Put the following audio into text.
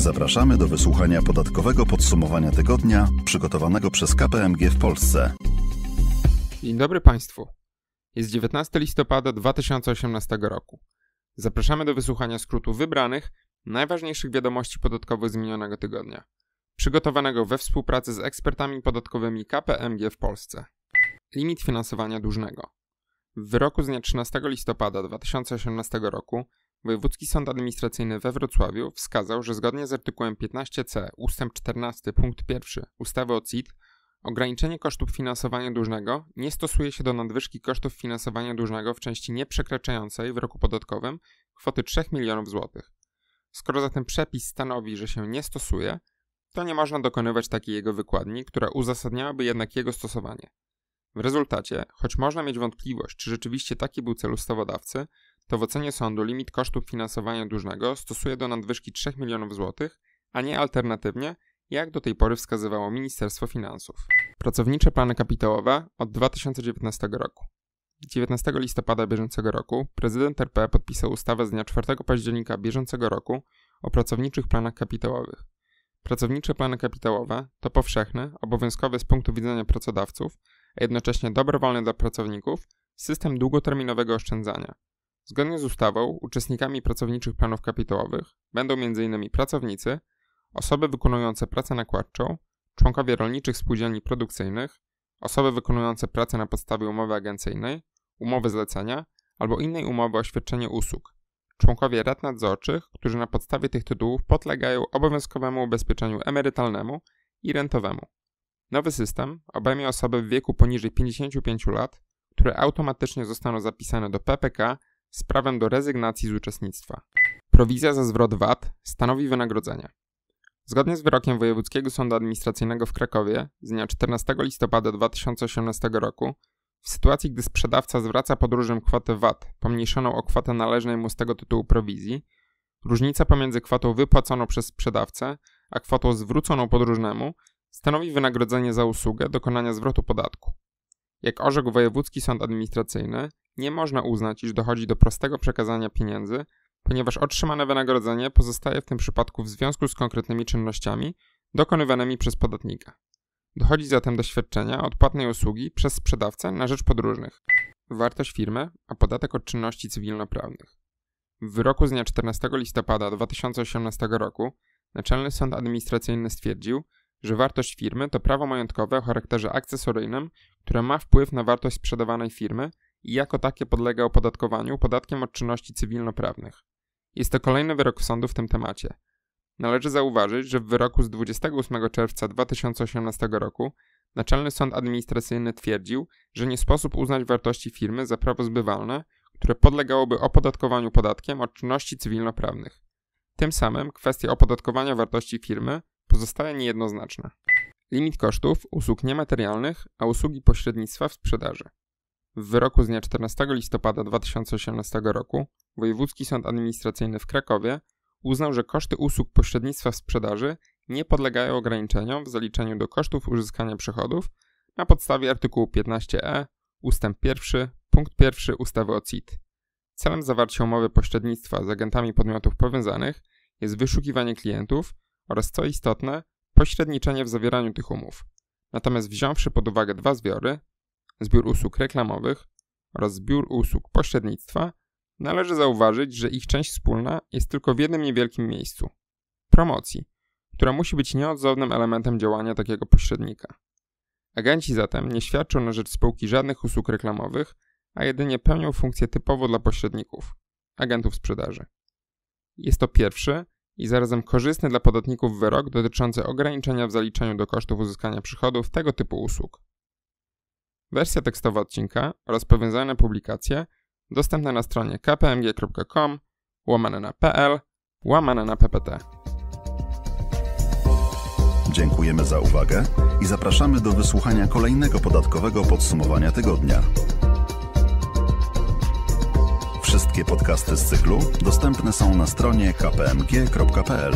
Zapraszamy do wysłuchania podatkowego podsumowania tygodnia przygotowanego przez KPMG w Polsce. Dzień dobry Państwu. Jest 19 listopada 2018 roku. Zapraszamy do wysłuchania skrótu wybranych, najważniejszych wiadomości podatkowych z minionego tygodnia, przygotowanego we współpracy z ekspertami podatkowymi KPMG w Polsce. Limit finansowania dłużnego. W wyroku z dnia 13 listopada 2018 roku Wojewódzki Sąd Administracyjny we Wrocławiu wskazał, że zgodnie z artykułem 15c ust. 14 punkt 1 ustawy o CIT ograniczenie kosztów finansowania dłużnego nie stosuje się do nadwyżki kosztów finansowania dłużnego w części nieprzekraczającej w roku podatkowym kwoty 3 milionów złotych. Skoro zatem przepis stanowi, że się nie stosuje, to nie można dokonywać takiej jego wykładni, która uzasadniałaby jednak jego stosowanie. W rezultacie, choć można mieć wątpliwość, czy rzeczywiście taki był cel ustawodawcy, to w ocenie sądu limit kosztów finansowania dłużnego stosuje do nadwyżki 3 milionów złotych, a nie alternatywnie, jak do tej pory wskazywało Ministerstwo Finansów. Pracownicze plany kapitałowe od 2019 roku. 19 listopada bieżącego roku prezydent RP podpisał ustawę z dnia 4 października bieżącego roku o pracowniczych planach kapitałowych. Pracownicze plany kapitałowe to powszechny, obowiązkowy z punktu widzenia pracodawców, a jednocześnie dobrowolny dla pracowników system długoterminowego oszczędzania – Zgodnie z ustawą uczestnikami pracowniczych planów kapitałowych będą m.in. pracownicy, osoby wykonujące pracę nakładczą, członkowie rolniczych spółdzielni produkcyjnych, osoby wykonujące pracę na podstawie umowy agencyjnej, umowy zlecenia albo innej umowy o świadczenie usług, członkowie rad nadzorczych, którzy na podstawie tych tytułów podlegają obowiązkowemu ubezpieczeniu emerytalnemu i rentowemu. Nowy system obejmie osoby w wieku poniżej 55 lat, które automatycznie zostaną zapisane do PPK z prawem do rezygnacji z uczestnictwa. Prowizja za zwrot VAT stanowi wynagrodzenie. Zgodnie z wyrokiem Wojewódzkiego Sądu Administracyjnego w Krakowie z dnia 14 listopada 2018 roku, w sytuacji gdy sprzedawca zwraca podróżnym kwotę VAT pomniejszoną o kwotę należnej mu z tego tytułu prowizji, różnica pomiędzy kwotą wypłaconą przez sprzedawcę a kwotą zwróconą podróżnemu stanowi wynagrodzenie za usługę dokonania zwrotu podatku. Jak orzekł Wojewódzki Sąd Administracyjny, nie można uznać, iż dochodzi do prostego przekazania pieniędzy, ponieważ otrzymane wynagrodzenie pozostaje w tym przypadku w związku z konkretnymi czynnościami dokonywanymi przez podatnika. Dochodzi zatem do świadczenia odpłatnej usługi przez sprzedawcę na rzecz podróżnych. Wartość firmy, a podatek od czynności cywilnoprawnych. W wyroku z dnia 14 listopada 2018 roku Naczelny Sąd Administracyjny stwierdził, że wartość firmy to prawo majątkowe o charakterze akcesoryjnym, które ma wpływ na wartość sprzedawanej firmy i jako takie podlega opodatkowaniu podatkiem od czynności cywilnoprawnych. Jest to kolejny wyrok sądu w tym temacie. Należy zauważyć, że w wyroku z 28 czerwca 2018 roku Naczelny Sąd Administracyjny twierdził, że nie sposób uznać wartości firmy za prawo zbywalne, które podlegałoby opodatkowaniu podatkiem od czynności cywilnoprawnych. Tym samym kwestia opodatkowania wartości firmy pozostaje niejednoznaczna. Limit kosztów usług niematerialnych, a usługi pośrednictwa w sprzedaży. W wyroku z dnia 14 listopada 2018 roku Wojewódzki Sąd Administracyjny w Krakowie uznał, że koszty usług pośrednictwa w sprzedaży nie podlegają ograniczeniom w zaliczeniu do kosztów uzyskania przychodów na podstawie artykułu 15e e ust. 1 punkt 1 ustawy o CIT. Celem zawarcia umowy pośrednictwa z agentami podmiotów powiązanych jest wyszukiwanie klientów, oraz co istotne, pośredniczenie w zawieraniu tych umów. Natomiast wziąwszy pod uwagę dwa zbiory, zbiór usług reklamowych oraz zbiór usług pośrednictwa, należy zauważyć, że ich część wspólna jest tylko w jednym niewielkim miejscu promocji, która musi być nieodzownym elementem działania takiego pośrednika. Agenci zatem nie świadczą na rzecz spółki żadnych usług reklamowych, a jedynie pełnią funkcję typowo dla pośredników agentów sprzedaży. Jest to pierwszy i zarazem korzystny dla podatników wyrok dotyczący ograniczenia w zaliczeniu do kosztów uzyskania przychodów tego typu usług. Wersja tekstowa odcinka oraz powiązane publikacje dostępne na stronie kpmg.com łamane na pl łamane na ppt. Dziękujemy za uwagę i zapraszamy do wysłuchania kolejnego podatkowego podsumowania tygodnia. Wszystkie podcasty z cyklu dostępne są na stronie kpmg.pl.